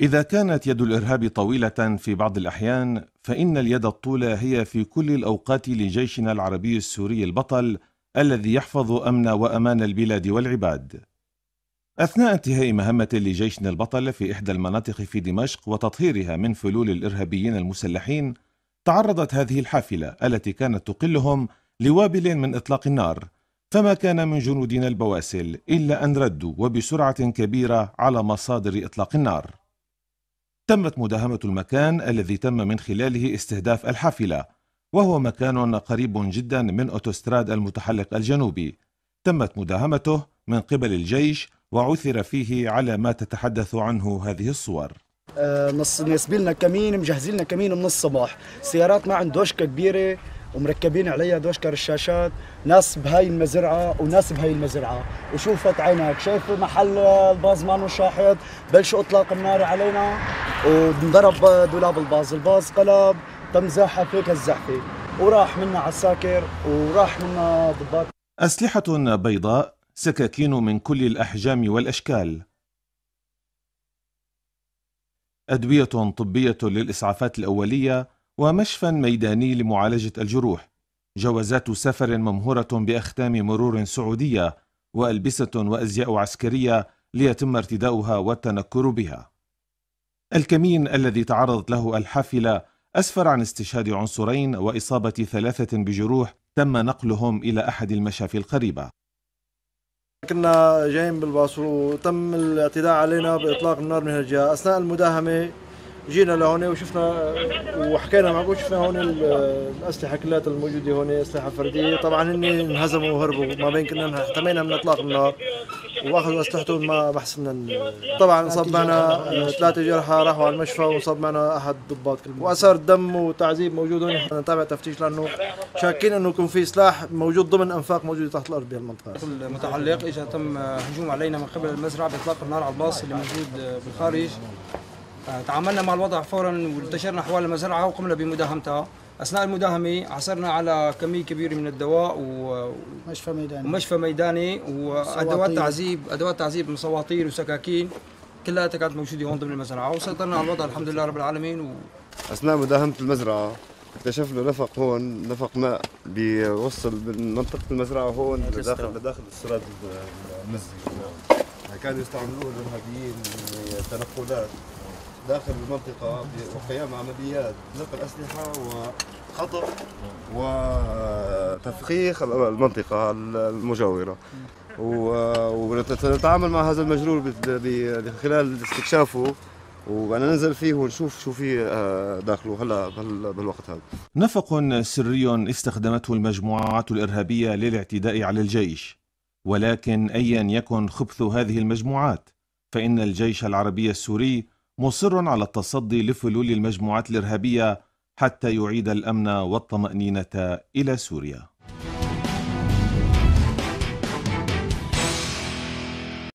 إذا كانت يد الإرهاب طويلة في بعض الأحيان فإن اليد الطولة هي في كل الأوقات لجيشنا العربي السوري البطل الذي يحفظ أمن وأمان البلاد والعباد أثناء انتهاء مهمة لجيشنا البطل في إحدى المناطق في دمشق وتطهيرها من فلول الإرهابيين المسلحين تعرضت هذه الحافلة التي كانت تقلهم لوابل من إطلاق النار فما كان من جنودنا البواسل إلا أن ردوا وبسرعة كبيرة على مصادر إطلاق النار تمت مداهمة المكان الذي تم من خلاله استهداف الحافلة وهو مكان قريب جدا من أوتوستراد المتحلق الجنوبي تمت مداهمته من قبل الجيش وعثر فيه على ما تتحدث عنه هذه الصور آه، نص نسبي لنا كمين مجهزين لنا كمين من الصباح سيارات ما عند دوشكه كبيره ومركبين عليها دوشكة رشاشات ناس بهاي المزرعة وناس بهاي المزرعة وشوفت عينك شايف محل البازمان شاحط بلشوا اطلاق النار علينا وانضرب دولاب الباص الباص قلب تم زحف هيك الزحفه وراح منا على الساكر وراح منا ضباط أسلحة بيضاء سكاكين من كل الأحجام والأشكال أدوية طبية للإسعافات الأولية ومشفى ميداني لمعالجة الجروح جوازات سفر ممهورة بأختام مرور سعودية وألبسة وأزياء عسكرية ليتم ارتداؤها والتنكر بها الكمين الذي تعرضت له الحافلة أسفر عن استشهاد عنصرين وإصابة ثلاثة بجروح تم نقلهم إلى أحد المشافي القريبة كنا جايين بالباص وتم الاعتداء علينا بإطلاق النار من هالجهة أثناء المداهمة جينا لهون وشفنا وحكينا معكم وشفنا هون الاسلحه كلها الموجوده هون اسلحه فرديه طبعا هن انهزموا وهربوا ما بين كنا احتمينا من اطلاق النار واخذ اسلحته ما بحسن طبعا صب معنا ثلاثه جرحى راحوا على المشفى وصب معنا احد الضباط واثار دم وتعذيب موجود هون نتابع تفتيش لانه شاكين انه يكون في سلاح موجود ضمن انفاق موجوده تحت الارض بهالمنطقه المتعلق اجى تم هجوم علينا من قبل المزرعه باطلاق النار على الباص اللي موجود بالخارج آه، تعاملنا مع الوضع فورا وانتشرنا حوالي المزرعه وقمنا بمداهمتها اثناء المداهمه عثرنا على كميه كبيره من الدواء ومشفى ميداني ومشفى ميداني وادوات تعذيب ادوات تعذيب من صواطير وسكاكين كلها كانت موجوده هون ضمن المزرعه وسيطرنا على الوضع الحمد لله رب العالمين و... اثناء مداهمه المزرعه اكتشفنا نفق هون نفق ماء بيوصل من منطقه المزرعه هون لداخل لداخل السراد المزي يعني كانوا يستعملوه الارهابيين تنقلات داخل المنطقه وقيام عمليات نقل اسلحه وخطف وتفخيخ المنطقه المجاوره ونتعامل مع هذا المجرور خلال استكشافه وانا ننزل فيه ونشوف شو في آه، داخله هلا بالوقت هذا نفق سري استخدمته المجموعات الارهابيه للاعتداء على الجيش ولكن ايا يكن خبث هذه المجموعات فان الجيش العربي السوري مصر على التصدي لفلول المجموعات الارهابيه حتى يعيد الامن والطمانينه الى سوريا